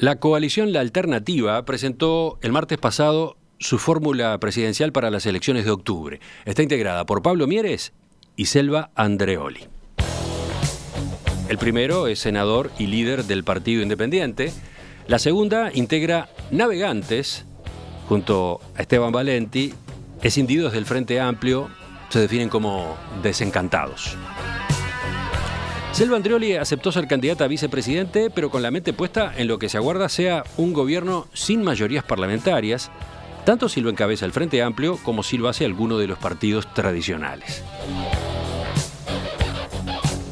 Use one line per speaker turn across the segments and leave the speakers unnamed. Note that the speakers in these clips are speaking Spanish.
La coalición La Alternativa presentó el martes pasado su fórmula presidencial para las elecciones de octubre. Está integrada por Pablo Mieres y Selva Andreoli. El primero es senador y líder del Partido Independiente. La segunda integra Navegantes junto a Esteban Valenti, escindidos del Frente Amplio, se definen como desencantados. Selva Andrioli aceptó ser candidata a vicepresidente, pero con la mente puesta en lo que se aguarda sea un gobierno sin mayorías parlamentarias, tanto si lo encabeza el Frente Amplio como si lo hace alguno de los partidos tradicionales.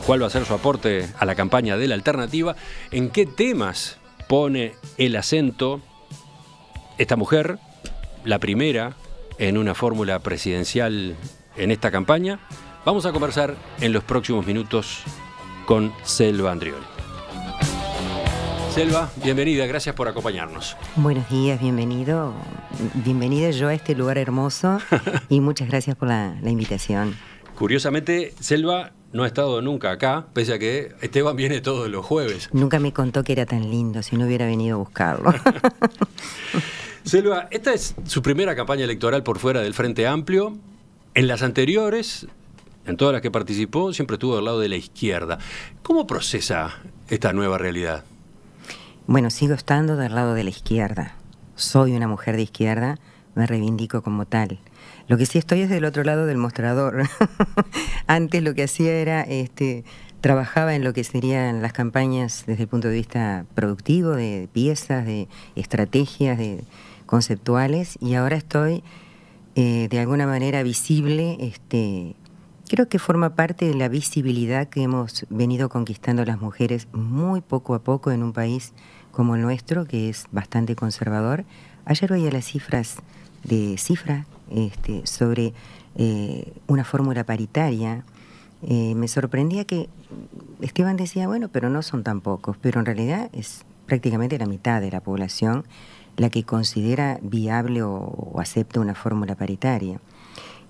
¿Cuál va a ser su aporte a la campaña de la alternativa? ¿En qué temas pone el acento esta mujer, la primera en una fórmula presidencial en esta campaña? Vamos a conversar en los próximos minutos con Selva Andrioli. Selva, bienvenida, gracias por acompañarnos.
Buenos días, bienvenido. Bienvenida yo a este lugar hermoso y muchas gracias por la, la invitación.
Curiosamente, Selva no ha estado nunca acá, pese a que Esteban viene todos los jueves.
Nunca me contó que era tan lindo, si no hubiera venido a buscarlo.
Selva, esta es su primera campaña electoral por fuera del Frente Amplio. En las anteriores en todas las que participó, siempre estuvo al lado de la izquierda. ¿Cómo procesa esta nueva realidad?
Bueno, sigo estando del lado de la izquierda. Soy una mujer de izquierda, me reivindico como tal. Lo que sí estoy es del otro lado del mostrador. Antes lo que hacía era, este, trabajaba en lo que serían las campañas desde el punto de vista productivo, de piezas, de estrategias, de conceptuales, y ahora estoy eh, de alguna manera visible, este, Creo que forma parte de la visibilidad que hemos venido conquistando las mujeres muy poco a poco en un país como el nuestro, que es bastante conservador. Ayer veía las cifras de cifra este, sobre eh, una fórmula paritaria. Eh, me sorprendía que Esteban decía, bueno, pero no son tan pocos, pero en realidad es prácticamente la mitad de la población la que considera viable o acepta una fórmula paritaria.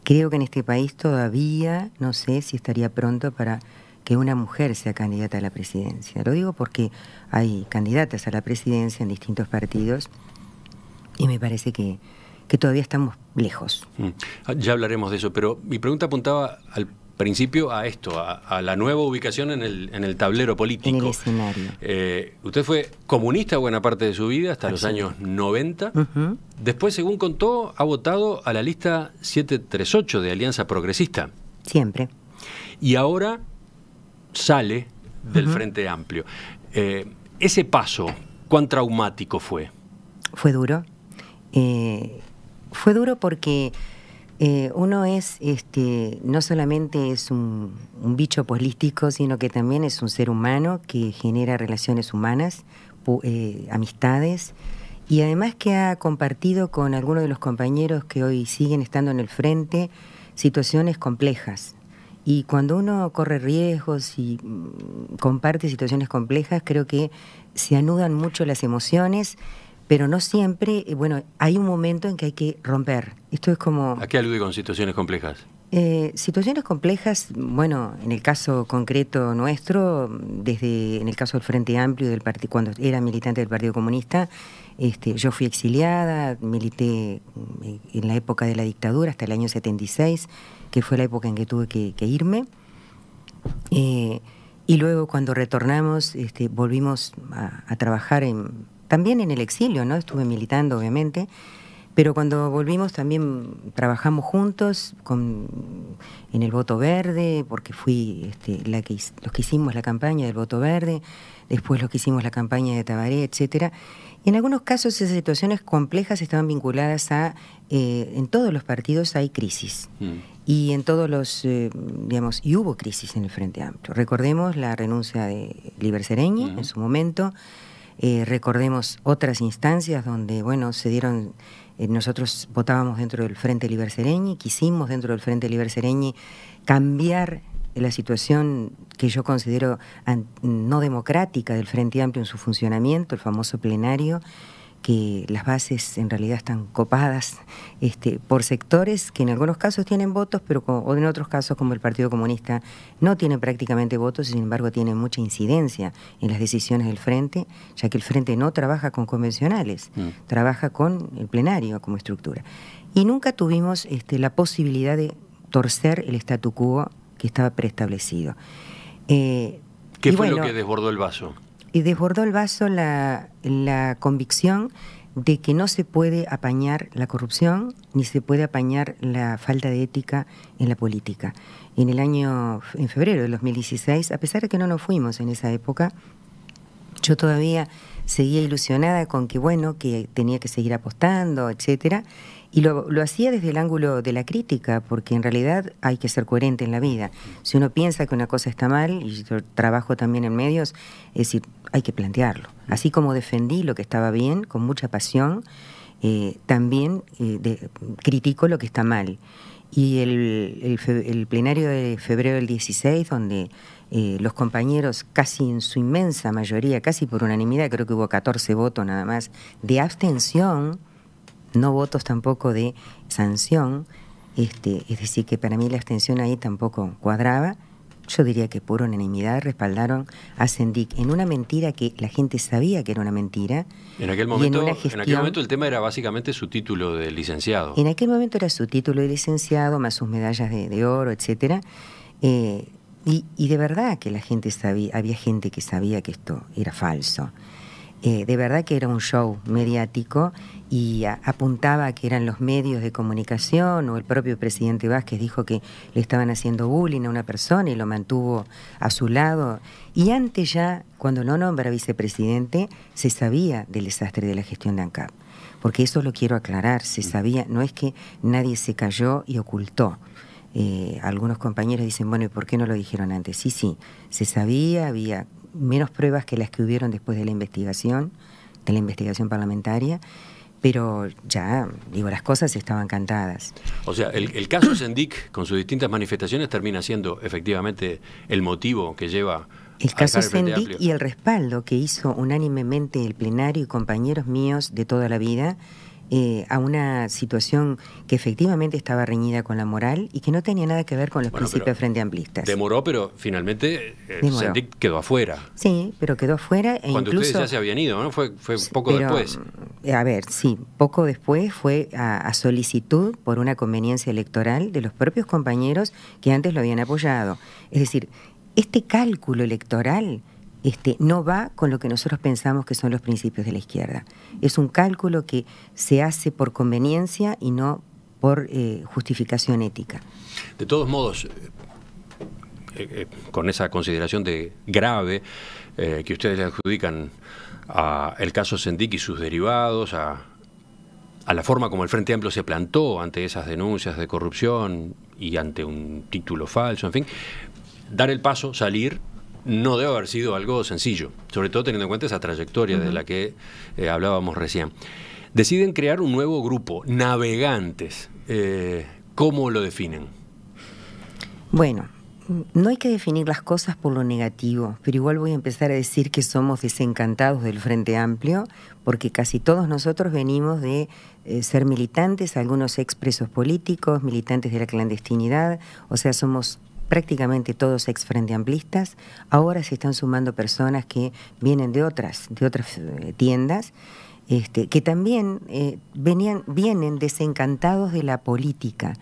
Creo que en este país todavía no sé si estaría pronto para que una mujer sea candidata a la presidencia. Lo digo porque hay candidatas a la presidencia en distintos partidos y me parece que, que todavía estamos lejos.
Mm. Ah, ya hablaremos de eso, pero mi pregunta apuntaba al principio a esto, a, la nueva ubicación en el, tablero político. Eh, usted fue comunista buena parte de su vida, hasta los años 90. Después, según contó, ha votado a la lista 738 de Alianza Progresista. Siempre. Y ahora sale del Frente Amplio. Eh, ese paso, ¿cuán traumático fue?
Fue duro. Eh, fue duro porque eh, uno es, este, no solamente es un, bicho político, sino que también es un ser humano que genera relaciones humanas, eh, amistades, y además que ha compartido con algunos de los compañeros que hoy siguen estando en el frente situaciones complejas. Y cuando uno corre riesgos y mm, comparte situaciones complejas, creo que se anudan mucho las emociones pero no siempre, eh, bueno, hay un momento en que hay que romper. Esto es como...
¿A qué alude con situaciones complejas?
Eh, situaciones complejas, bueno, en el caso concreto nuestro, desde en el caso del Frente Amplio, del partido, cuando era militante del Partido Comunista, este, yo fui exiliada, milité mm, en la época de la dictadura hasta el año 76, que fue la época en que tuve que, irme. Eh, y luego cuando retornamos, este, volvimos a trabajar en también en el exilio, ¿no? Estuve militando, obviamente, pero cuando volvimos también trabajamos juntos con, en el voto verde, porque fui este, la que, los que hicimos la campaña del voto verde, después los que hicimos la campaña de Tabaré, etcétera. En algunos casos esas situaciones complejas estaban vinculadas a, eh, en todos los partidos hay crisis. Mm. Y en todos los, eh, digamos, y hubo crisis en el Frente Amplio. Recordemos la renuncia de Liber Sereñi en su momento, eh, recordemos otras instancias donde, bueno, se dieron, eh, nosotros votábamos dentro del Frente Libercereñi, quisimos dentro del Frente Libercereñi cambiar la situación que yo considero no democrática del Frente Amplio en su funcionamiento, el famoso plenario, que las bases en realidad están copadas este, por sectores que en algunos casos tienen votos, pero o en otros casos como el Partido Comunista no tiene prácticamente votos, sin embargo tiene mucha incidencia en las decisiones del Frente, ya que el Frente no trabaja con convencionales, mm. trabaja con el plenario como estructura. Y nunca tuvimos este, la posibilidad de torcer el statu quo que estaba preestablecido. Eh, ¿Qué fue lo que
desbordó el vaso?
y desbordó el vaso la, la convicción de que no se puede apañar la corrupción ni se puede apañar la falta de ética en la política. En el año, en febrero de 2016, a pesar de que no nos fuimos en esa época, yo todavía seguía ilusionada con que bueno, que tenía que seguir apostando, etcétera, y lo, hacía desde el ángulo de la crítica, porque en realidad hay que ser coherente en la vida. Si uno piensa que una cosa está mal, y yo trabajo también en medios, es decir, hay que plantearlo. Así como defendí lo que estaba bien, con mucha pasión, eh, también eh, critico lo que está mal. Y el, plenario de febrero del 16, donde eh, los compañeros, casi en su inmensa mayoría, casi por unanimidad, creo que hubo 14 votos nada más, de abstención, no votos tampoco de sanción, este, es decir, que para mí la abstención ahí tampoco cuadraba. Yo diría que por unanimidad respaldaron a Sendic en una mentira que la gente sabía que era una mentira.
En aquel momento, el tema era básicamente su título de licenciado. En
aquel momento era su título de licenciado, más sus medallas de, oro, etcétera. Eh, y, de verdad que la gente sabía, había gente que sabía que esto era falso. Eh, de verdad que era un show mediático y apuntaba que eran los medios de comunicación o el propio presidente Vázquez dijo que le estaban haciendo bullying a una persona y lo mantuvo a su lado. Y antes ya, cuando no nombra vicepresidente, se sabía del desastre de la gestión de ANCAP. Porque eso lo quiero aclarar, se mm. sabía, no es que nadie se cayó y ocultó. Eh, algunos compañeros dicen, bueno, ¿y por qué no lo dijeron antes? Sí, sí, se sabía, había menos pruebas que las que hubieron después de la investigación, de la investigación parlamentaria, pero ya, digo, las cosas estaban cantadas.
O sea, el, caso Sendik, con sus distintas manifestaciones, termina siendo efectivamente el motivo que lleva
el caso Sendik y el respaldo que hizo unánimemente el plenario y compañeros míos de toda la vida eh, a una situación que efectivamente estaba reñida con la moral y que no tenía nada que ver con los principios frente amplistas. Demoró,
pero finalmente eh, quedó afuera.
Sí, pero quedó afuera e Cuando ustedes ya se
habían ido, ¿no? Fue, poco después.
A ver, sí, poco después fue a solicitud por una conveniencia electoral de los propios compañeros que antes lo habían apoyado. Es decir, este cálculo electoral este, no va con lo que nosotros pensamos que son los principios de la izquierda. Es un cálculo que se hace por conveniencia y no por eh, justificación ética.
De todos modos, eh, eh, con esa consideración de grave que ustedes le adjudican al caso Sendik y sus derivados, a, a la forma como el Frente Amplio se plantó ante esas denuncias de corrupción y ante un título falso, en fin, dar el paso, salir no debe haber sido algo sencillo, sobre todo teniendo en cuenta esa trayectoria de la que eh, hablábamos recién. Deciden crear un nuevo grupo, Navegantes. Eh, ¿Cómo lo definen?
Bueno, no hay que definir las cosas por lo negativo, pero igual voy a empezar a decir que somos desencantados del Frente Amplio, porque casi todos nosotros venimos de eh, ser militantes, algunos expresos políticos, militantes de la clandestinidad, o sea, somos prácticamente todos ex Frente Ahora se están sumando personas que vienen de otras, de otras eh, tiendas, este, que también eh, venían, vienen desencantados de la política.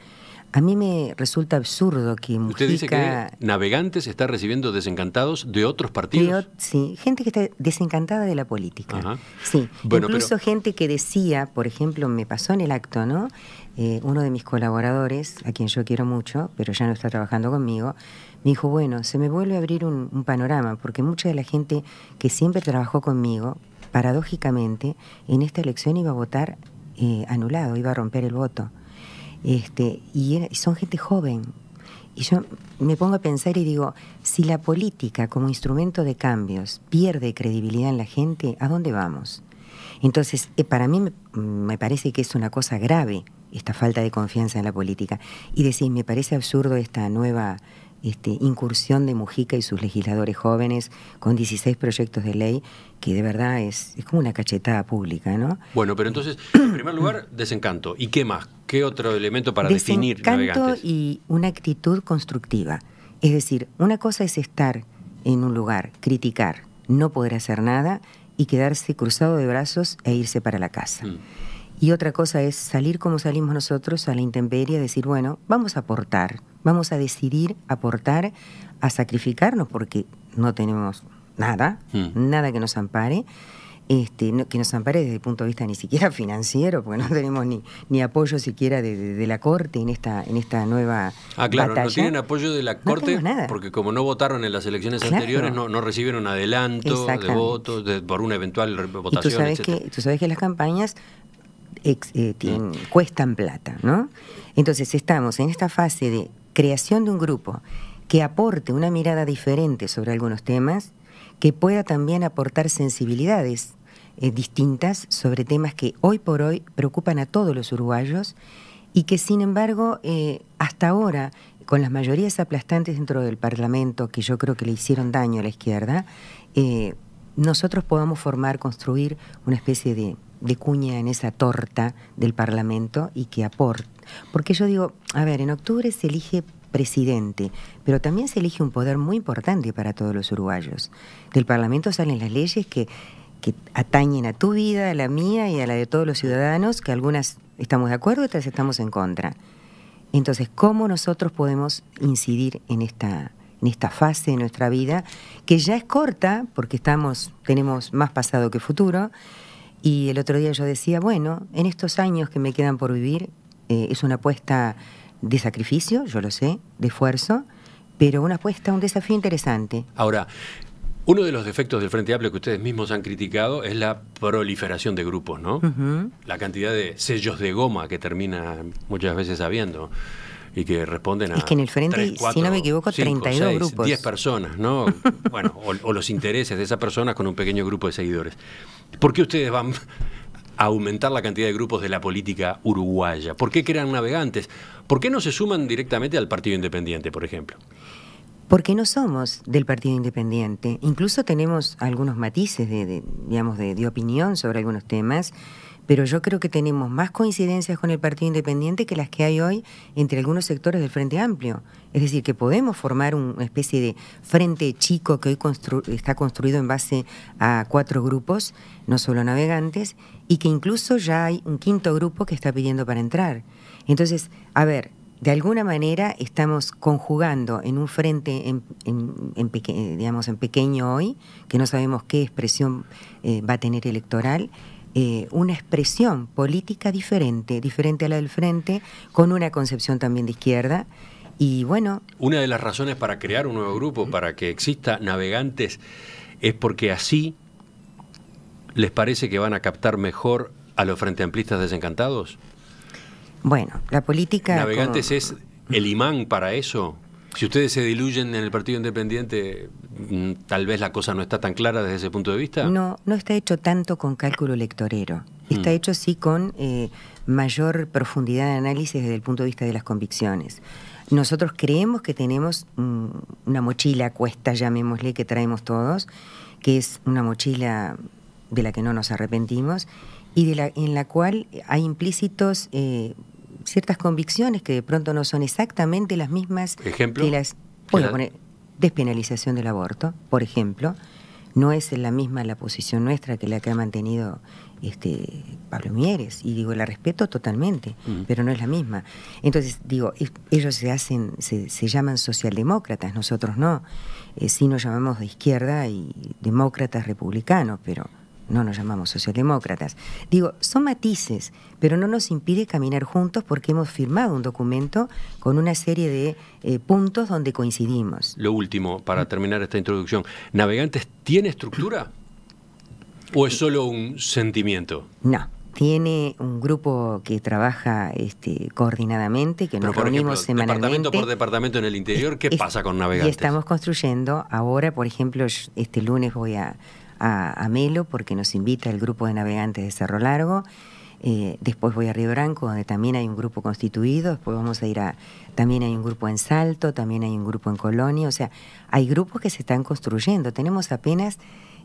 A mí me resulta absurdo que Mujica... Usted dice que
Navegantes está recibiendo desencantados de otros partidos.
sí, gente que está desencantada de la política. Ajá. Sí, bueno, incluso gente que decía, por ejemplo, me pasó en el acto, ¿no? Eh, uno de mis colaboradores, a quien yo quiero mucho, pero ya no está trabajando conmigo, me dijo, bueno, se me vuelve a abrir un, panorama, porque mucha de la gente que siempre trabajó conmigo, paradójicamente, en esta elección iba a votar eh, anulado, iba a romper el voto. Este, y, y son gente joven. Y yo me pongo a pensar y digo, si la política como instrumento de cambios pierde credibilidad en la gente, ¿a dónde vamos? Entonces, eh, para mí me parece que es una cosa grave esta falta de confianza en la política. Y decir, me parece absurdo esta nueva este, incursión de Mujica y sus legisladores jóvenes con 16 proyectos de ley, que de verdad es, como una cachetada pública, ¿no?
Bueno, pero entonces, en primer lugar, desencanto. ¿Y qué más? ¿Qué otro elemento para definir Desencanto
y una actitud constructiva. Es decir, una cosa es estar en un lugar, criticar, no poder hacer nada y quedarse cruzado de brazos e irse para la casa. Mm. Y otra cosa es salir como salimos nosotros a la intemperie, decir, bueno, vamos a aportar, vamos a decidir aportar, a sacrificarnos porque no tenemos nada, hmm. nada que nos ampare. Este, que nos ampare desde el punto de vista ni siquiera financiero, porque no tenemos ni, ni apoyo siquiera de, la Corte en esta, en esta nueva. Ah, claro, no tienen
apoyo de la Corte porque como no votaron en las elecciones anteriores, no, no recibieron adelanto de votos por una eventual votación. Y sabes que,
tú sabes que las campañas este, mm. cuestan plata, ¿no? Entonces estamos en esta fase de creación de un grupo que aporte una mirada diferente sobre algunos temas, que pueda también aportar sensibilidades eh, distintas sobre temas que hoy por hoy preocupan a todos los uruguayos y que sin embargo eh, hasta ahora con las mayorías aplastantes dentro del Parlamento que yo creo que le hicieron daño a la izquierda, eh, nosotros podamos formar, construir una especie de de cuña en esa torta del Parlamento y que aporte. Porque yo digo, a ver, en octubre se elige presidente, pero también se elige un poder muy importante para todos los uruguayos. Del Parlamento salen las leyes que, atañen a tu vida, a la mía y a la de todos los ciudadanos, que algunas estamos de acuerdo, otras estamos en contra. Entonces, ¿cómo nosotros podemos incidir en esta, en esta fase de nuestra vida, que ya es corta, porque estamos, tenemos más pasado que futuro, y el otro día yo decía, bueno, en estos años que me quedan por vivir, eh, es una apuesta de sacrificio, yo lo sé, de esfuerzo, pero una apuesta, un desafío interesante.
Ahora, uno de los defectos del Frente Amplio que ustedes mismos han criticado es la proliferación de grupos, ¿no? La cantidad de sellos de goma que termina muchas veces habiendo y que responden a... Es que en el frente, si no me equivoco, 32 grupos. 10 personas, ¿no? bueno, o, los intereses de esas personas con un pequeño grupo de seguidores. ¿Por qué ustedes van a aumentar la cantidad de grupos de la política uruguaya? ¿Por qué crean navegantes? ¿Por qué no se suman directamente al Partido Independiente, por ejemplo?
Porque no somos del Partido Independiente. Incluso tenemos algunos matices de, digamos, de opinión sobre algunos temas pero yo creo que tenemos más coincidencias con el Partido Independiente que las que hay hoy entre algunos sectores del Frente Amplio. Es decir, que podemos formar una especie de frente chico que hoy está construido en base a cuatro grupos, no solo navegantes, y que incluso ya hay un quinto grupo que está pidiendo para entrar. Entonces, a ver, de alguna manera estamos conjugando en un frente, en, digamos, en pequeño hoy, que no sabemos qué expresión eh, va a tener electoral, eh, una expresión política diferente, diferente a la del frente, con una concepción también de izquierda. Y bueno.
Una de las razones para crear un nuevo grupo, para que exista Navegantes, es porque así les parece que van a captar mejor a los frenteamplistas desencantados.
Bueno, la política. Navegantes
es el imán para eso. Si ustedes se diluyen en el Partido Independiente, Mm, tal vez la cosa no está tan clara desde ese punto de vista?
No, no está hecho tanto con cálculo lectorero. Está mm. hecho sí con eh, mayor profundidad de análisis desde el punto de vista de las convicciones. Nosotros creemos que tenemos mm, una mochila cuesta, llamémosle, que traemos todos, que es una mochila de la que no nos arrepentimos y de la, en la cual hay implícitos eh, ciertas convicciones que de pronto no son exactamente las mismas que las despenalización del aborto, por ejemplo, no es la misma la posición nuestra que la que ha mantenido este, Pablo Mieres, y digo, la respeto totalmente, pero no es la misma. Entonces, digo, ellos se hacen, se, llaman socialdemócratas, nosotros no. Eh, sí nos llamamos de izquierda y demócratas republicanos, pero no nos llamamos socialdemócratas. Digo, son matices, pero no nos impide caminar juntos porque hemos firmado un documento con una serie de eh, puntos donde coincidimos.
Lo último, para terminar esta introducción, ¿Navegantes tiene estructura o es solo un sentimiento?
No. Tiene un grupo que trabaja este, coordinadamente, que nos reunimos
semanalmente. Departamento por departamento en el interior, ¿qué pasa con navegantes?
estamos construyendo, ahora, por ejemplo, este lunes voy a a, Melo porque nos invita el grupo de navegantes de Cerro Largo. Eh, después voy a Río Branco, donde también hay un grupo constituido. Después vamos a ir a. También hay un grupo en Salto, también hay un grupo en Colonia. O sea, hay grupos que se están construyendo. Tenemos apenas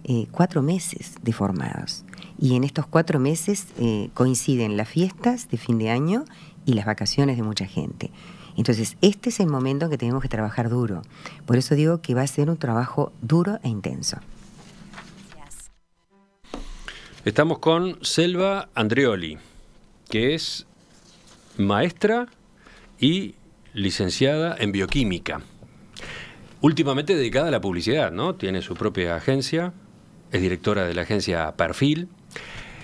eh, cuatro meses de formados. Y en estos cuatro meses eh, coinciden las fiestas de fin de año y las vacaciones de mucha gente. Entonces, este es el momento en que tenemos que trabajar duro. Por eso digo que va a ser un trabajo duro e intenso.
Estamos con Selva Andreoli, que es maestra y licenciada en bioquímica. Últimamente dedicada a la publicidad, ¿no? Tiene su propia agencia, es directora de la agencia Perfil.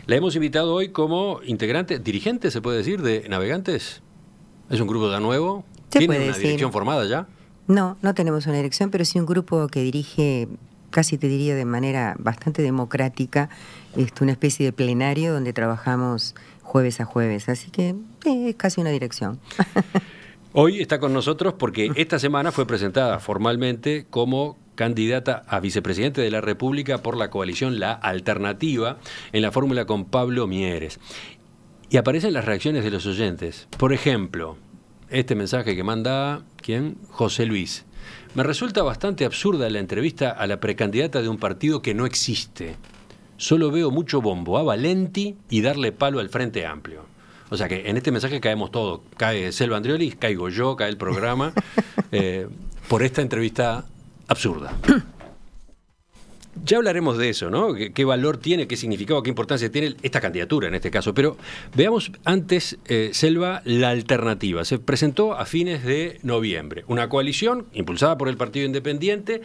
La hemos invitado hoy como integrante, dirigente, se puede decir, de Navegantes. Es un grupo de nuevo. ¿Tiene una dirección formada ya?
No, no tenemos una dirección, pero sí un grupo que dirige, casi te diría de manera bastante democrática, este, una especie de plenario donde trabajamos jueves a jueves. Así que eh, es casi una dirección.
Hoy está con nosotros porque esta semana fue presentada formalmente como candidata a vicepresidente de la República por la coalición La Alternativa en la fórmula con Pablo Mieres. Y aparecen las reacciones de los oyentes. Por ejemplo, este mensaje que manda, ¿quién? José Luis. Me resulta bastante absurda la entrevista a la precandidata de un partido que no existe solo veo mucho bombo a Valenti y darle palo al Frente Amplio. O sea que en este mensaje caemos todos. Cae Selva Andrioli, caigo yo, cae el programa, eh, por esta entrevista absurda. Ya hablaremos de eso, ¿no? ¿Qué, valor tiene, qué significado, qué importancia tiene esta candidatura en este caso? Pero veamos antes, eh, Selva, la alternativa. Se presentó a fines de noviembre. Una coalición impulsada por el Partido Independiente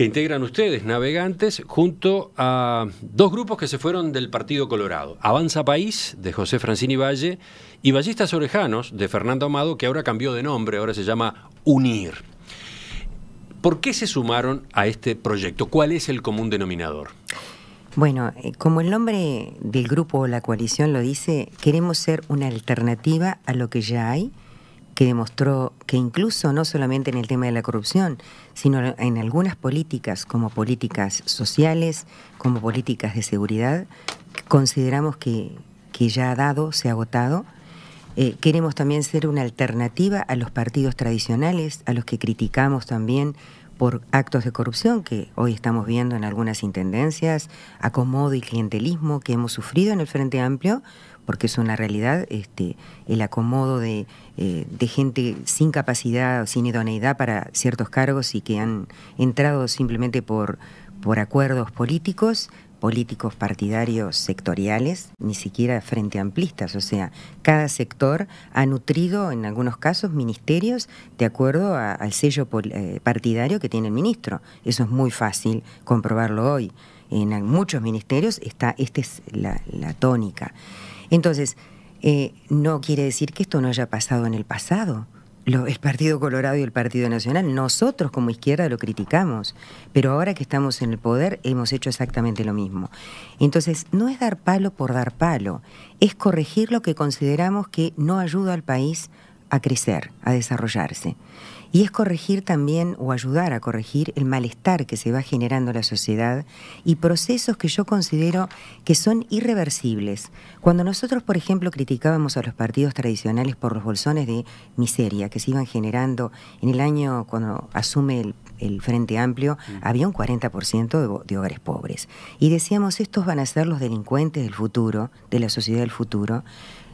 que integran ustedes, navegantes, junto a dos grupos que se fueron del Partido Colorado. Avanza País, de José Francini Valle, y Ballistas Orejanos, de Fernando Amado, que ahora cambió de nombre, ahora se llama Unir. ¿Por qué se sumaron a este proyecto? ¿Cuál es el común denominador?
Bueno, eh, como el nombre del grupo o la coalición lo dice, queremos ser una alternativa a lo que ya hay, que demostró que incluso no solamente en el tema de la corrupción, sino en algunas políticas, como políticas sociales, como políticas de seguridad, consideramos que, que ya ha dado, se ha agotado. Eh, queremos también ser una alternativa a los partidos tradicionales, a los que criticamos también por actos de corrupción que hoy estamos viendo en algunas intendencias, acomodo y clientelismo que hemos sufrido en el Frente Amplio, porque es una realidad, este, el acomodo eh, de, gente sin capacidad o sin idoneidad para ciertos cargos y que han entrado simplemente por, por acuerdos políticos, políticos partidarios sectoriales, ni siquiera frente amplistas. O sea, cada sector ha nutrido, en algunos casos, ministerios de acuerdo al sello eh, partidario que tiene el ministro. Eso es muy fácil comprobarlo hoy. En muchos ministerios está, esta es la tónica. Entonces, eh, no quiere decir que esto no haya pasado en el pasado. el Partido Colorado y el Partido Nacional, nosotros como izquierda lo criticamos, pero ahora que estamos en el poder hemos hecho exactamente lo mismo. Entonces, no es dar palo por dar palo, es corregir lo que consideramos que no ayuda al país a crecer, a desarrollarse y es corregir también o ayudar a corregir el malestar que se va generando en la sociedad y procesos que yo considero que son irreversibles. Cuando nosotros, por ejemplo, criticábamos a los partidos tradicionales por los bolsones de miseria que se iban generando en el año cuando asume el, Frente Amplio, había un 40% de, hogares pobres. Y decíamos, estos van a ser los delincuentes del futuro, de la sociedad del futuro.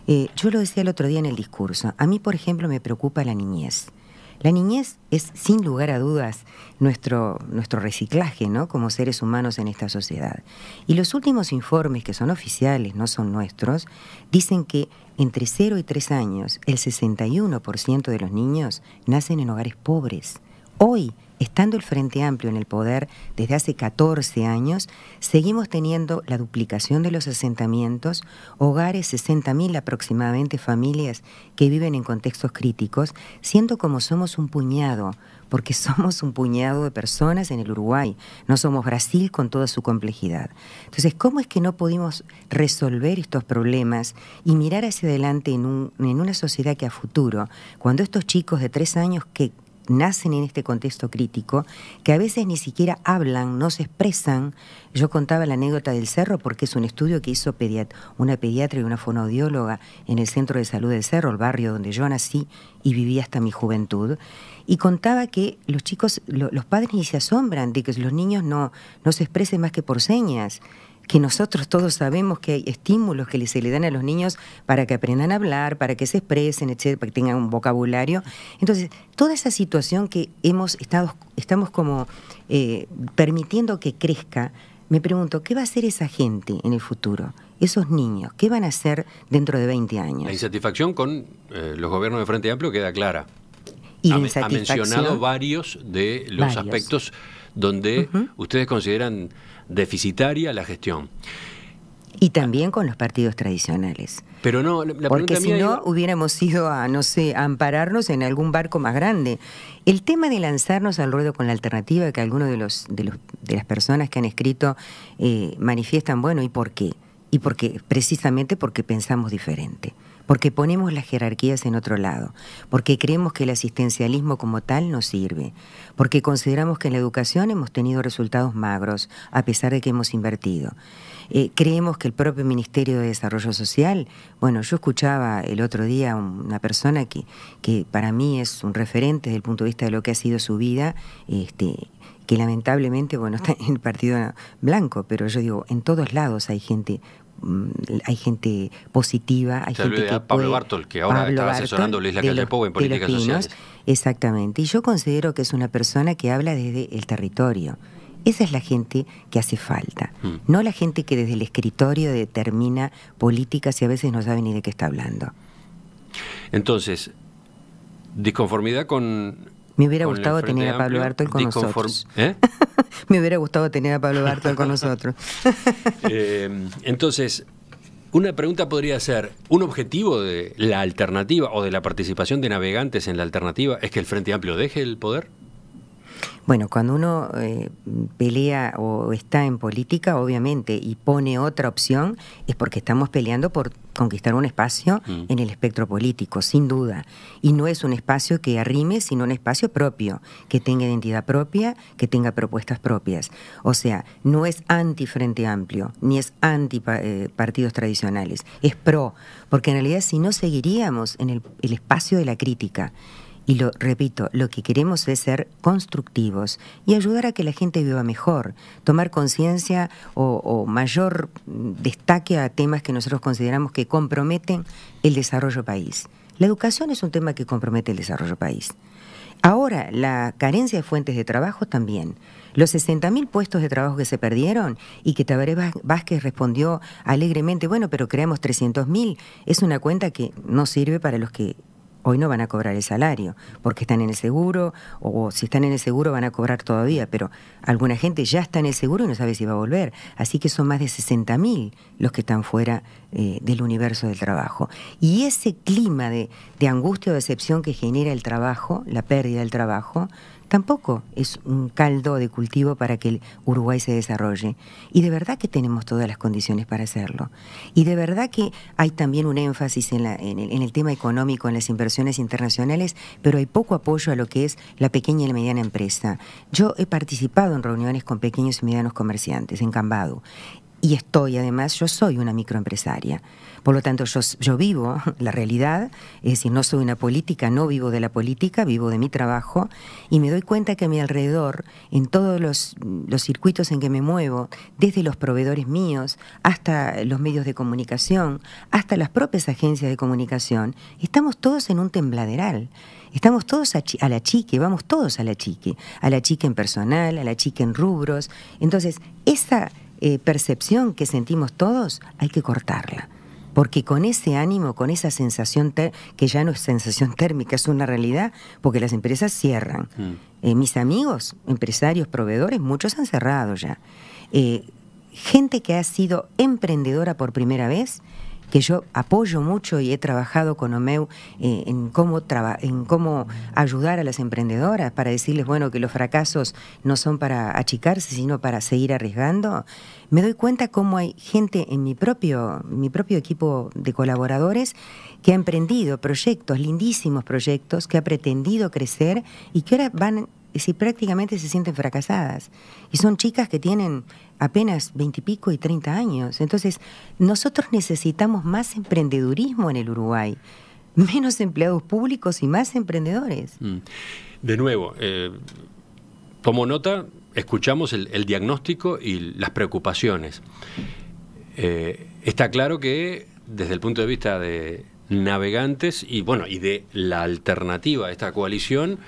Eh, yo lo decía el otro día en el discurso, a mí por ejemplo me preocupa la niñez. La niñez es, sin lugar a dudas, nuestro, nuestro reciclaje ¿no? como seres humanos en esta sociedad. Y los últimos informes, que son oficiales, no son nuestros, dicen que entre 0 y 3 años, el 61% de los niños nacen en hogares pobres. Hoy, Estando el Frente Amplio en el poder desde hace 14 años, seguimos teniendo la duplicación de los asentamientos, hogares, 60.000 aproximadamente familias que viven en contextos críticos, siendo como somos un puñado, porque somos un puñado de personas en el Uruguay, no somos Brasil con toda su complejidad. Entonces, ¿cómo es que no pudimos resolver estos problemas y mirar hacia adelante en, en una sociedad que a futuro, cuando estos chicos de tres años que nacen en este contexto crítico, que a veces ni siquiera hablan, no se expresan. Yo contaba la anécdota del cerro porque es un estudio que hizo una pediatra y una fonoaudióloga en el Centro de Salud del Cerro, el barrio donde yo nací y viví hasta mi juventud. Y contaba que los chicos, los padres ni se asombran de que los niños no, no se expresen más que por señas que nosotros todos sabemos que hay estímulos que se le dan a los niños para que aprendan a hablar, para que se expresen, etcétera, para que tengan un vocabulario. Entonces, toda esa situación que hemos estado, estamos como eh, permitiendo que crezca, me pregunto, ¿qué va a hacer esa gente en el futuro? Esos niños, ¿qué van a hacer dentro de 20 años? La
insatisfacción con eh, los gobiernos de Frente Amplio queda clara.
Y ha, ha mencionado
varios de los aspectos donde ustedes consideran deficitaria la gestión.
Y también con los partidos tradicionales. Pero no, la Porque si no, hubiéramos ido a, no sé, a ampararnos en algún barco más grande. El tema de lanzarnos al ruedo con la alternativa que algunos de, los, de, las personas que han escrito eh, manifiestan, bueno, ¿y por qué? Y porque, precisamente porque pensamos diferente porque ponemos las jerarquías en otro lado, porque creemos que el asistencialismo como tal no sirve, porque consideramos que en la educación hemos tenido resultados magros a pesar de que hemos invertido. Eh, creemos que el propio Ministerio de Desarrollo Social, bueno, yo escuchaba el otro día a una persona que, que para mí es un referente desde el punto de vista de lo que ha sido su vida, este, que lamentablemente, bueno, está en el Partido Blanco, pero yo digo, en todos lados hay gente Mm, hay gente positiva, hay gente que Pablo Bartol, que ahora está asesorando Luis Lacalle Pogo en políticas sociales. Exactamente, y yo considero que es una persona que habla desde el territorio. Esa es la gente que hace falta, hmm. no la gente que desde el escritorio determina políticas y a veces no sabe ni de qué está hablando.
Entonces, disconformidad con
me hubiera gustado tener a Pablo Bartol con nosotros. Me hubiera gustado tener a Pablo Bartol con nosotros.
entonces, una pregunta podría ser, ¿un objetivo de la alternativa o de la participación de navegantes en la alternativa es que el Frente Amplio deje el poder?
Bueno, cuando uno eh, pelea o está en política, obviamente, y pone otra opción, es porque estamos peleando por conquistar un espacio mm. en el espectro político, sin duda. Y no es un espacio que arrime, sino un espacio propio, que tenga identidad propia, que tenga propuestas propias. O sea, no es anti-Frente Amplio, ni es anti-partidos eh, tradicionales, es pro, porque en realidad si no seguiríamos en el, el espacio de la crítica. Y lo repito, lo que queremos es ser constructivos y ayudar a que la gente viva mejor, tomar conciencia o, mayor destaque a temas que nosotros consideramos que comprometen el desarrollo país. La educación es un tema que compromete el desarrollo país. Ahora, la carencia de fuentes de trabajo también. Los 60.000 puestos de trabajo que se perdieron y que Tabaré Vázquez respondió alegremente, bueno, pero creamos 300.000, es una cuenta que no sirve para los que hoy no van a cobrar el salario, porque están en el seguro, o, si están en el seguro van a cobrar todavía, pero alguna gente ya está en el seguro y no sabe si va a volver. Así que son más de 60.000 los que están fuera eh, del universo del trabajo. Y ese clima de, de angustia o decepción que genera el trabajo, la pérdida del trabajo, tampoco es un caldo de cultivo para que el Uruguay se desarrolle. Y de verdad que tenemos todas las condiciones para hacerlo. Y de verdad que hay también un énfasis en, el, en el, tema económico, en las inversiones internacionales, pero hay poco apoyo a lo que es la pequeña y la mediana empresa. Yo he participado en reuniones con pequeños y medianos comerciantes en Cambado y estoy, además, yo soy una microempresaria. Por lo tanto, yo, vivo la realidad, es decir, no soy una política, no vivo de la política, vivo de mi trabajo y me doy cuenta que a mi alrededor, en todos los, circuitos en que me muevo, desde los proveedores míos hasta los medios de comunicación, hasta las propias agencias de comunicación, estamos todos en un tembladeral. Estamos todos a, la chique, vamos todos a la chique, a la chique en personal, a la chique en rubros. Entonces, esa eh, percepción que sentimos todos, hay que cortarla. Porque con ese ánimo, con esa sensación, que ya no es sensación térmica, es una realidad, porque las empresas cierran. Mm. Eh, mis amigos, empresarios, proveedores, muchos han cerrado ya. Eh, gente que ha sido emprendedora por primera vez que yo apoyo mucho y he trabajado con OMEU eh, en, cómo en cómo ayudar a las emprendedoras para decirles, bueno, que los fracasos no son para achicarse, sino para seguir arriesgando, me doy cuenta cómo hay gente en mi propio, mi propio equipo de colaboradores que ha emprendido proyectos, lindísimos proyectos, que ha pretendido crecer y que ahora van si prácticamente se sienten fracasadas. Y son chicas que tienen apenas veintipico y, treinta años. Entonces, nosotros necesitamos más emprendedurismo en el Uruguay, menos empleados públicos y más emprendedores.
Mm. De nuevo, como eh, tomo nota, escuchamos el, diagnóstico y las preocupaciones. Eh, está claro que desde el punto de vista de navegantes y bueno y de la alternativa a esta coalición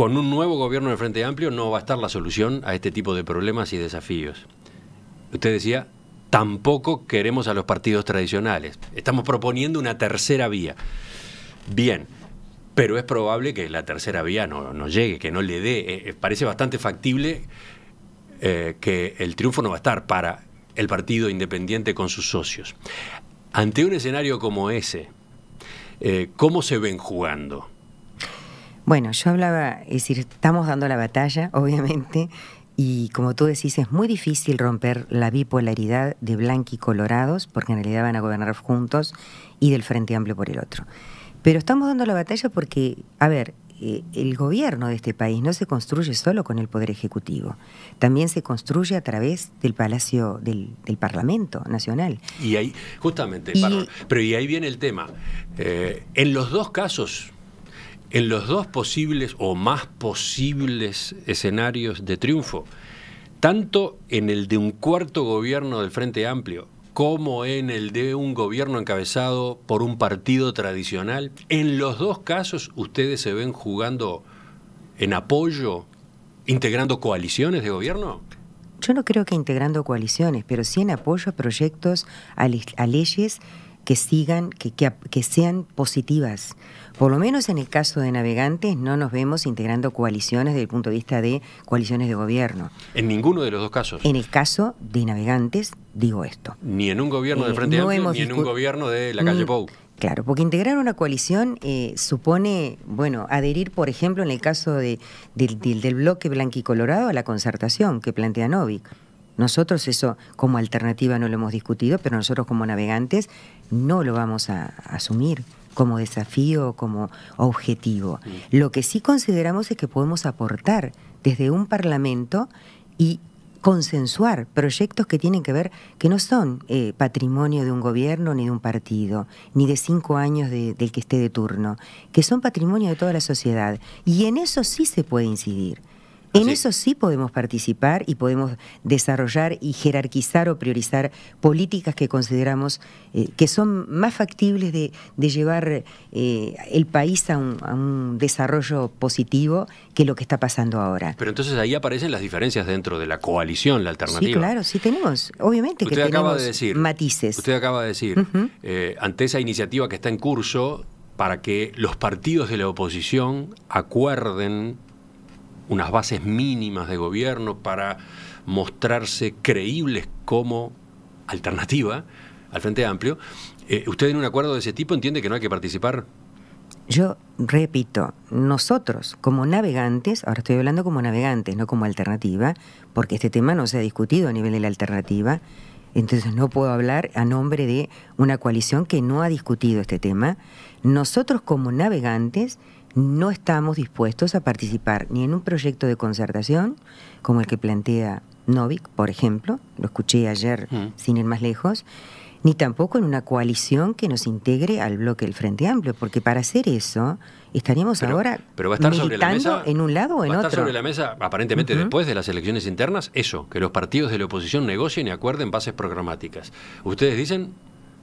con un nuevo gobierno del Frente Amplio no va a estar la solución a este tipo de problemas y desafíos. Usted decía, tampoco queremos a los partidos tradicionales. Estamos proponiendo una tercera vía. Bien, pero es probable que la tercera vía no, llegue, que no le dé. Eh, eh, parece bastante factible eh, que el triunfo no va a estar para el partido independiente con sus socios. Ante un escenario como ese, ¿cómo se ven jugando?
Bueno, yo hablaba, es decir, estamos dando la batalla, obviamente, y como tú decís, es muy difícil romper la bipolaridad de Blanqui y Colorados, porque en realidad van a gobernar juntos, y del Frente Amplio por el otro. Pero estamos dando la batalla porque, a ver, eh, el gobierno de este país no se construye solo con el Poder Ejecutivo, también se construye a través del Palacio del, Parlamento Nacional.
Y ahí, justamente, pero y ahí viene el tema. Eh, en los dos casos, en los dos posibles o más posibles escenarios de triunfo, tanto en el de un cuarto gobierno del Frente Amplio como en el de un gobierno encabezado por un partido tradicional, en los dos casos ustedes se ven jugando en apoyo, integrando coaliciones de gobierno.
Yo no creo que integrando coaliciones, pero sí en apoyo a proyectos, a, leyes que sigan, que, que, sean positivas. Por lo menos en el caso de navegantes no nos vemos integrando coaliciones desde el punto de vista de coaliciones de gobierno. En ninguno de los dos casos. En el caso de navegantes digo esto.
Ni en un gobierno de eh, Frente Amplio, ni en un gobierno de la calle mm, Pou.
Claro, porque integrar una coalición eh, supone, bueno, adherir, por ejemplo, en el caso de, del, bloque del bloque colorado a la concertación que plantea Novik. Nosotros eso como alternativa no lo hemos discutido, pero nosotros como navegantes no lo vamos a, asumir como desafío, o como objetivo. Lo que sí consideramos es que podemos aportar desde un Parlamento y consensuar proyectos que tienen que ver, que no son eh, patrimonio de un gobierno, ni de un partido, ni de cinco años del que esté de turno, que son patrimonio de toda la sociedad. Y en eso sí se puede incidir. En eso sí podemos participar y podemos desarrollar y jerarquizar o priorizar políticas que consideramos eh, que son más factibles de, llevar eh, el país a un, desarrollo positivo que lo que está pasando ahora.
Pero entonces ahí aparecen las diferencias dentro de la coalición, la alternativa. Sí,
claro, sí tenemos. Obviamente que acaba tenemos de decir,
matices. Usted acaba de decir, eh, ante esa iniciativa que está en curso para que los partidos de la oposición acuerden unas bases mínimas de gobierno para mostrarse creíbles como alternativa al Frente Amplio. Eh, ¿Usted en un acuerdo de ese tipo entiende que no hay que participar?
Yo repito, nosotros como navegantes, ahora estoy hablando como navegantes, no como alternativa, porque este tema no se ha discutido a nivel de la alternativa, entonces no puedo hablar a nombre de una coalición que no ha discutido este tema. Nosotros como navegantes no estamos dispuestos a participar ni en un proyecto de concertación como el que plantea Novik, por ejemplo, lo escuché ayer mm. sin ir más lejos, ni tampoco en una coalición que nos integre al bloque del Frente Amplio, porque para hacer eso estaríamos ahora pero va la mesa, en un lado o en va a estar sobre la
mesa, aparentemente después de las elecciones internas, eso, que los partidos de la oposición negocien y acuerden bases programáticas. Ustedes dicen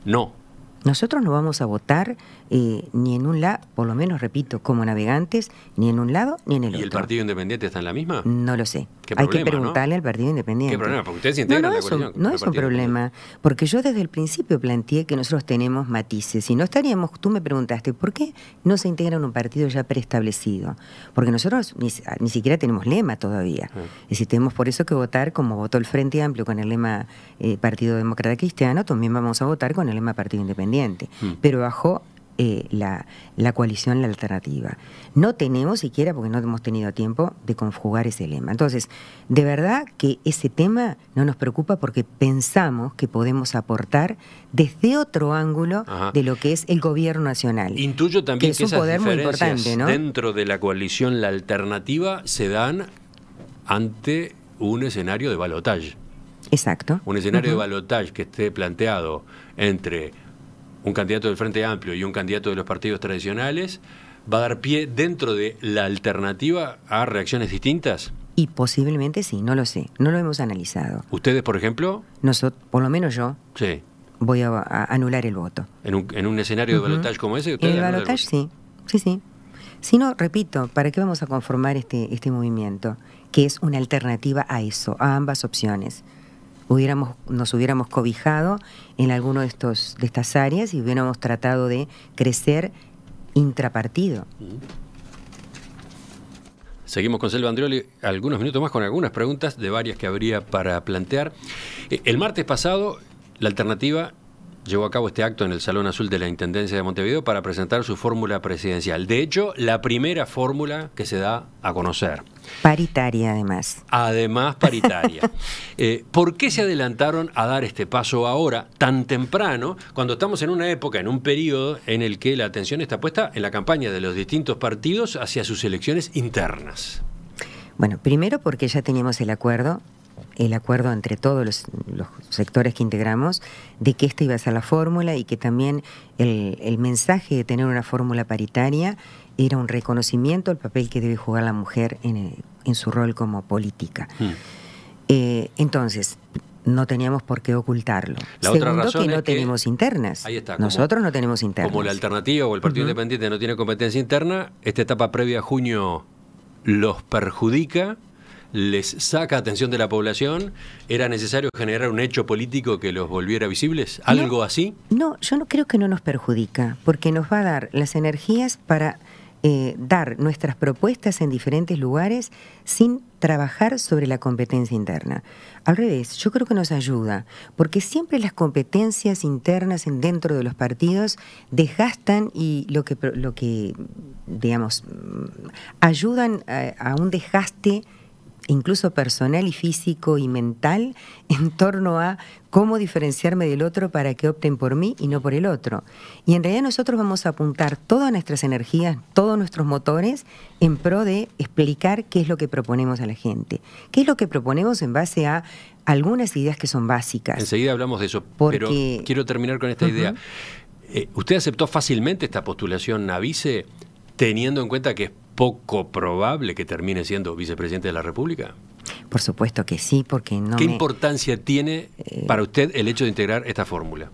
no,
nosotros no vamos a votar eh, ni en un lado, por lo menos repito, como navegantes, ni en un lado ni en el otro. ¿Y el Partido Independiente está en la misma? No lo sé. Hay que preguntarle al Partido Independiente. ¿Qué problema? Porque integran no, es un, No es un problema, porque yo desde el principio planteé que nosotros tenemos matices y no estaríamos, tú me preguntaste, ¿por qué no se integra en un partido ya preestablecido? Porque nosotros ni, siquiera tenemos lema todavía. Ah. Y si tenemos por eso que votar como votó el Frente Amplio con el lema eh, Partido Demócrata Cristiano, también vamos a votar con el lema Partido Independiente. Mm. pero bajo eh, la, coalición, la alternativa. No tenemos siquiera, porque no hemos tenido tiempo, de conjugar ese lema. Entonces, de verdad que ese tema no nos preocupa porque pensamos que podemos aportar desde otro ángulo de lo que es el gobierno nacional.
Intuyo también que, es un poder muy importante, ¿no? dentro de la coalición, la alternativa, se dan ante un escenario de balotaje. Exacto. Un escenario de balotaje que esté planteado entre un candidato del Frente Amplio y un candidato de los partidos tradicionales, va a dar pie dentro de la alternativa a reacciones distintas?
Y posiblemente sí, no lo sé, no lo hemos analizado.
¿Ustedes, por ejemplo?
Nosotros, por lo menos yo. Sí. Voy a, anular el voto.
¿En un, escenario de balotaje como ese? En el balotaje
sí, sí, sí. Si no, repito, ¿para qué vamos a conformar este, este movimiento? Que es una alternativa a eso, a ambas opciones hubiéramos, nos hubiéramos cobijado en alguno de, estos, de estas áreas y hubiéramos tratado de crecer intrapartido.
Seguimos con Selva Andrioli algunos minutos más con algunas preguntas de varias que habría para plantear. Eh, el martes pasado, la alternativa llevó a cabo este acto en el Salón Azul de la Intendencia de Montevideo para presentar su fórmula presidencial. De hecho, la primera fórmula que se da a conocer.
Paritaria, además.
Además, paritaria. Eh, ¿Por qué se adelantaron a dar este paso ahora, tan temprano, cuando estamos en una época, en un periodo en el que la atención está puesta en la campaña de los distintos partidos hacia sus elecciones internas?
Bueno, primero porque ya teníamos el acuerdo el acuerdo entre todos los, sectores que integramos de que esta iba a ser la fórmula y que también el, el mensaje de tener una fórmula paritaria era un reconocimiento al papel que debe jugar la mujer en, en su rol como política. Hmm. Eh, entonces, no teníamos por qué ocultarlo. La Segundo, otra que no tenemos internas. Ahí está, Nosotros no tenemos internas. Como la
alternativa o el Partido Independiente no tiene competencia interna, esta etapa previa a junio los perjudica, les saca atención de la población. ¿Era necesario generar un hecho político que los volviera visibles? ¿Algo así?
No, yo no creo que no nos perjudica, porque nos va a dar las energías para eh, dar nuestras propuestas en diferentes lugares sin trabajar sobre la competencia interna. Al revés, yo creo que nos ayuda, porque siempre las competencias internas en dentro de los partidos desgastan y lo que, lo que digamos, mm, ayudan a, eh, a un desgaste incluso personal y físico y mental, en torno a cómo diferenciarme del otro para que opten por mí y no por el otro. Y en realidad nosotros vamos a apuntar todas nuestras energías, todos nuestros motores, en pro de explicar qué es lo que proponemos a la gente, qué es lo que proponemos en base a algunas ideas que son básicas.
Enseguida hablamos de eso, pero quiero terminar con esta idea. Eh, ¿Usted aceptó fácilmente esta postulación Navice teniendo en cuenta que es poco probable que termine siendo vicepresidente de la República?
Por supuesto que sí, porque no. ¿Qué
importancia tiene eh, para usted el hecho de integrar esta fórmula?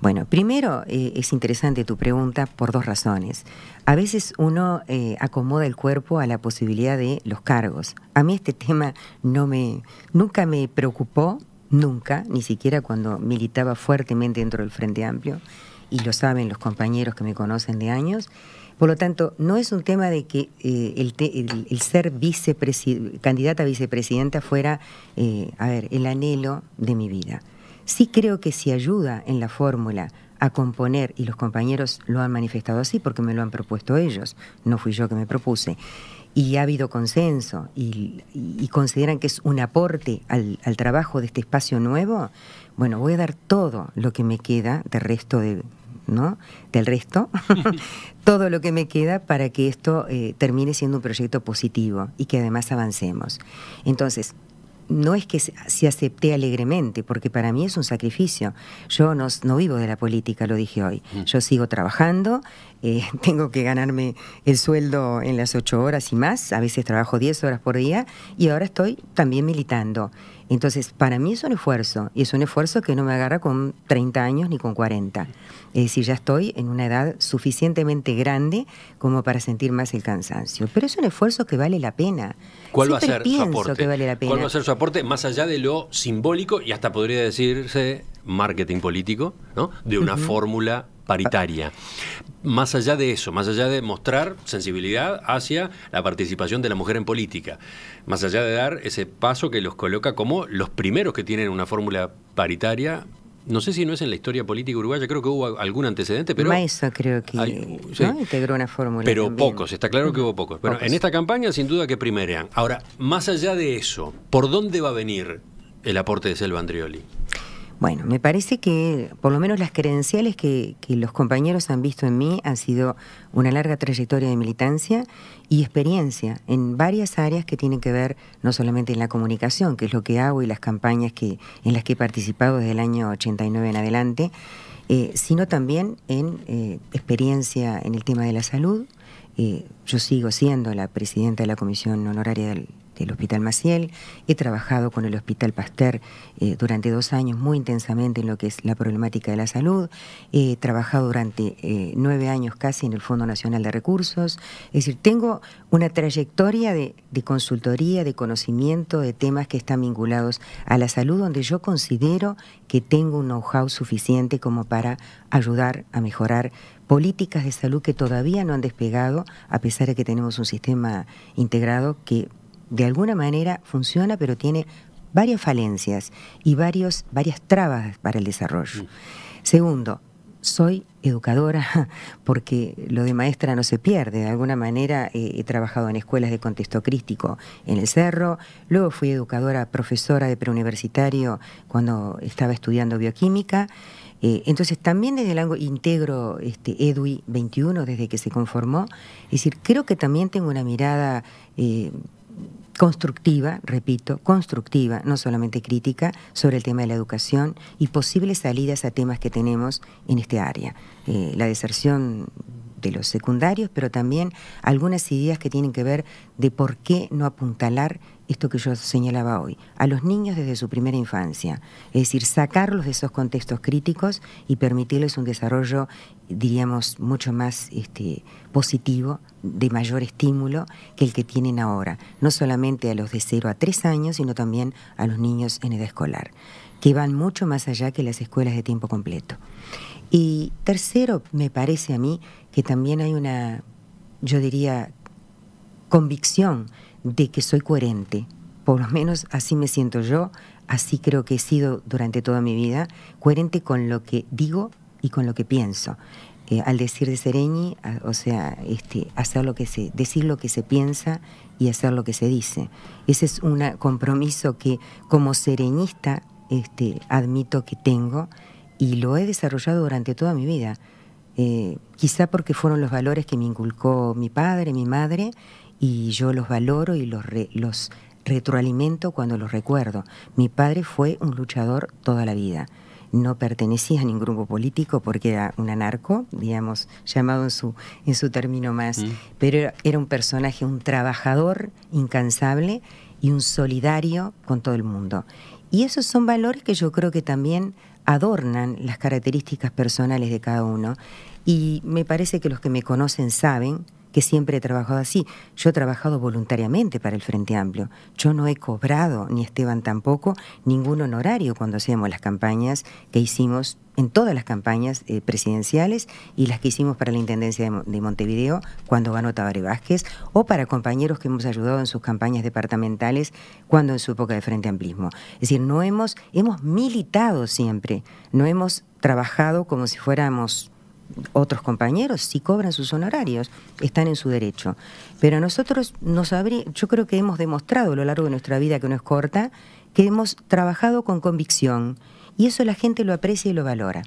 Bueno, primero eh, es interesante tu pregunta por dos razones. A veces uno eh, acomoda el cuerpo a la posibilidad de los cargos. A mí este tema no me, nunca me preocupó, nunca, ni siquiera cuando militaba fuertemente dentro del Frente Amplio, y lo saben los compañeros que me conocen de años. Por lo tanto, no es un tema de que eh, el, ser candidata a vicepresidenta fuera, eh, a ver, el anhelo de mi vida. Sí creo que si ayuda en la fórmula a componer, y los compañeros lo han manifestado así porque me lo han propuesto ellos, no fui yo que me propuse, y ha habido consenso y, consideran que es un aporte al, trabajo de este espacio nuevo, bueno, voy a dar todo lo que me queda de resto de, ¿no? del resto, todo lo que me queda para que esto eh, termine siendo un proyecto positivo y que además avancemos. Entonces, no es que se acepte alegremente, porque para mí es un sacrificio. Yo no, vivo de la política, lo dije hoy. Mm. Yo sigo trabajando, eh, tengo que ganarme el sueldo en las ocho horas y más, a veces trabajo diez horas por día, y ahora estoy también militando. Entonces, para mí es un esfuerzo, y es un esfuerzo que no me agarra con 30 años ni con 40. Es decir, ya estoy en una edad suficientemente grande como para sentir más el cansancio. Pero es un esfuerzo que vale la pena. ¿Cuál va a ser su aporte?
su aporte más allá de lo simbólico y hasta podría decirse marketing político, ¿no? De una fórmula paritaria. Más allá de eso, más allá de mostrar sensibilidad hacia la participación de la mujer en política, más allá de dar ese paso que los coloca como los primeros que tienen una fórmula paritaria. No sé si no es en la historia política uruguaya, creo que hubo algún antecedente, pero.
creo que ¿no? integró una fórmula. Pero
pocos, está claro que hubo pocos. Bueno, en esta campaña, sin duda que primerean. Ahora, más allá de eso, ¿por dónde va a venir el aporte de Selva Andrioli?
Bueno, me parece que por lo menos las credenciales que, que, los compañeros han visto en mí han sido una larga trayectoria de militancia y experiencia en varias áreas que tienen que ver no solamente en la comunicación, que es lo que hago y las campañas que, en las que he participado desde el año 89 en adelante, eh, sino también en eh, experiencia en el tema de la salud. Eh, yo sigo siendo la presidenta de la Comisión Honoraria del el Hospital Maciel, he trabajado con el Hospital Pasteur eh, durante dos años muy intensamente en lo que es la problemática de la salud, he trabajado durante eh, nueve años casi en el Fondo Nacional de Recursos, es decir, tengo una trayectoria de consultoría, de conocimiento de temas que están vinculados a la salud, donde yo considero que tengo un know-how suficiente como para ayudar a mejorar políticas de salud que todavía no han despegado, a pesar de que tenemos un sistema integrado que de alguna manera funciona, pero tiene varias falencias y varios, varias trabas para el desarrollo. Mm. Segundo, soy educadora porque lo de maestra no se pierde. De alguna manera eh, he trabajado en escuelas de contexto crítico en el Cerro, luego fui educadora profesora de preuniversitario cuando estaba estudiando bioquímica. Eh, entonces también desde el ángulo integro este, EDUI 21 desde que se conformó. Es decir, creo que también tengo una mirada... Eh, constructiva, repito, constructiva, no solamente crítica, sobre el tema de la educación y posibles salidas a temas que tenemos en este área. Eh, la deserción de los secundarios, pero también algunas ideas que tienen que ver de por qué no apuntalar esto que yo señalaba hoy, a los niños desde su primera infancia, es decir, sacarlos de esos contextos críticos y permitirles un desarrollo diríamos, mucho más este, positivo, de mayor estímulo que el que tienen ahora, no solamente a los de 0 a 3 años, sino también a los niños en edad escolar, que van mucho más allá que las escuelas de tiempo completo. Y tercero, me parece a mí que también hay una, yo diría, convicción de que soy coherente, por lo menos así me siento yo, así creo que he sido durante toda mi vida, coherente con lo que digo, y con lo que pienso. Eh, al decir de Sereñi, o sea, este, hacer lo que se, decir lo que se piensa y hacer lo que se dice. Ese es un compromiso que como sereñista este, admito que tengo y lo he desarrollado durante toda mi vida. Eh, quizá porque fueron los valores que me inculcó mi padre, mi madre, y yo los valoro y los, los retroalimento cuando los recuerdo. Mi padre fue un luchador toda la vida no pertenecía a ningún grupo político porque era un anarco, digamos, llamado en su, en su término más, mm. pero era un personaje, un trabajador incansable y un solidario con todo el mundo. Y esos son valores que yo creo que también adornan las características personales de cada uno. Y me parece que los que me conocen saben que siempre he trabajado así. Yo he trabajado voluntariamente para el Frente Amplio. Yo no he cobrado, ni Esteban tampoco, ningún honorario cuando hacemos las campañas que hicimos en todas las campañas eh, presidenciales y las que hicimos para la Intendencia de, de Montevideo cuando ganó Tabaré Vázquez o para compañeros que hemos ayudado en sus campañas departamentales cuando en su época de Frente Amplismo. Es decir, no hemos, hemos militado siempre, no hemos trabajado como si fuéramos otros compañeros si cobran sus honorarios, están en su derecho. Pero nosotros nos yo creo que hemos demostrado a lo largo de nuestra vida, que no es corta, que hemos trabajado con convicción y eso la gente lo aprecia y lo valora.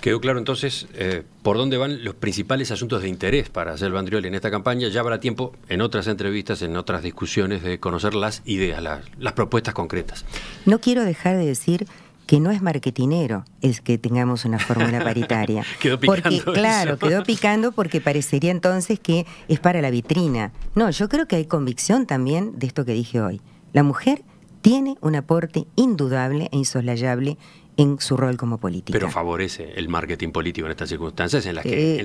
Quedó claro entonces eh, por dónde van los principales asuntos de interés para hacer en esta campaña. Ya habrá tiempo en otras entrevistas, en otras discusiones, de conocer las ideas, las propuestas concretas.
No quiero dejar de decir que no es marketinero es que tengamos una fórmula paritaria. quedó picando. Claro, quedó picando porque parecería entonces que es para la vitrina. No, yo creo que hay convicción también de esto que dije hoy. La mujer tiene un aporte indudable e insoslayable en su rol como política.
Pero favorece el marketing político en estas circunstancias en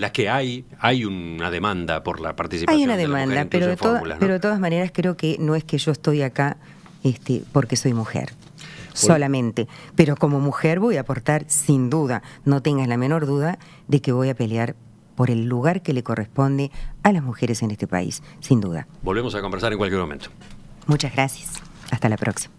las que, hay, una demanda por la
participación. Hay una demanda, de la mujer, pero, de pero de todas maneras creo que no es que yo estoy acá este, porque soy mujer solamente. Pero como mujer voy a aportar sin duda, no tengas la menor duda de que voy a pelear por el lugar que le corresponde a las mujeres en este país, sin duda.
Volvemos a conversar en cualquier momento.
Muchas gracias. Hasta la próxima.